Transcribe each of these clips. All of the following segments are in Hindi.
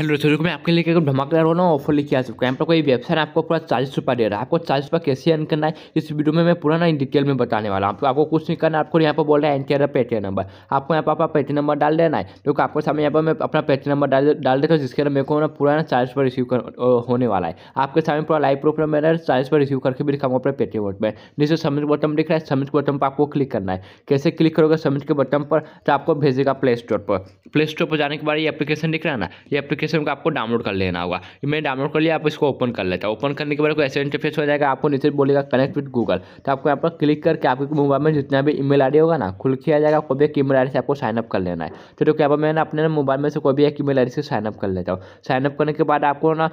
हेलो दोस्तों को मैं आपके लिए एक धमाकेदार ना ऑफर लेके आ चुका है पर कोई वेबसाइट आपको पूरा चालीस रुपये दे रहा है आपको चालीस रुपये कैसे अर्न करना है इस वीडियो में मैं पूरा ना इन डिटेल में बताने वाला हूँ आपको आपको कुछ नहीं करना आपको यहाँ पर बोल रहा है एन एंटर पेटीएम नंबर आपको यहाँ पर पेटी पेटीएम नंबर डाल देना है तो आपको सामने यहाँ पर मैं अपना पेटी नंबर डाल डाल देता हूँ जिसके अंदर मेरे को ना पूरा ना चालीस रुपये रिसीव होने वाला है आपके सामने पूरा लाइव प्रूफ में मेरा चालीस रुपये रिसीव करके भी दिखाऊंगा अपने पेटी वोट में नीचे सबमिट बटन दिख रहा है सबमिट बटन पर आपको क्लिक करना है कैसे क्लिक करोगे सबमिट के बटन पर तो आपको भेजेगा प्ले स्टोर पर प्ले स्टोर पर जाने के बाद ये अपलीकेशन दिख रहा है ना ये एप्लीकेशन एप्लीकेशन को आपको डाउनलोड कर लेना होगा मैंने डाउनलोड कर लिया आप इसको ओपन कर लेता ओपन करने के बाद कोई ऐसा इंटरफेस हो जाएगा आपको नीचे बोलेगा कनेक्ट विद गूगल तो आपको यहाँ पर क्लिक करके आपके मोबाइल में जितना भी ईमेल आईडी होगा ना खुल किया जाएगा कोई भी एक ईमेल आई से आपको साइनअप कर लेना है तो देखो यहाँ पर मैंने अपने मोबाइल में से कोई भी एक ईमेल आईडी से साइनअप कर लेता हूँ साइनअप करने के बाद आपको ना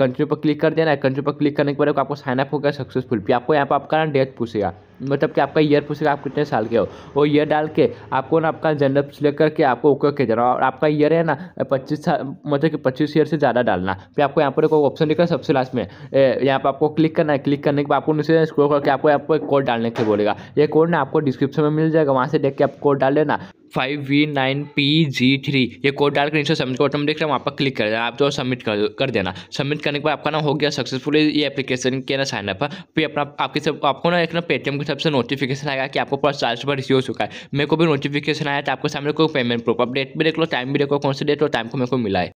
कंट्री पर क्लिक कर देना है कंट्री पर क्लिक करने के बाद आपको साइनअप हो गया सक्सेसफुल भी आपको यहाँ पर आपका ना डेट पूछेगा मतलब कि आपका ईयर पूछेगा आप कितने साल के हो वो ईयर डाल के आपको ना आपका जेंडर सिलेक्ट करके आपको ओके के जाना और आपका ईयर है ना पच्चीस साल मतलब कि पच्चीस ईयर से ज़्यादा डालना फिर आपको यहाँ पर एक ऑप्शन देखा सबसे लास्ट में यहाँ पर आपको क्लिक करना है क्लिक करने के बाद आपको नीचे स्क्रोल करके आपको यहाँ पर कोड डालने के बोलेगा ये कोड ना आपको डिस्क्रिप्शन में मिल जाएगा वहाँ से देख के आप कोड डाल लेना five V nine P G three ये कोड डालकर नीचे सबमिट का तो देख रहे हैं वहाँ पर क्लिक कर देना आप जो सबमिट कर कर देना सबमिट करने के बाद आपका ना हो गया सक्सेसफुली ये एप्लीकेशन के ना साइनअप है फिर अपना आपके सब आपको ना एक ना पेटीएम की तरफ से नोटिफिकेशन आएगा कि आपको पास चार्ज पर रिसीव हो चुका है मेरे को भी नोटिफिकेशन आया तो आपके सामने कोई पेमेंट प्रूफ अपडेट भी देख लो टाइम भी देखो कौन से डेट और टाइम को मेरे को मिला है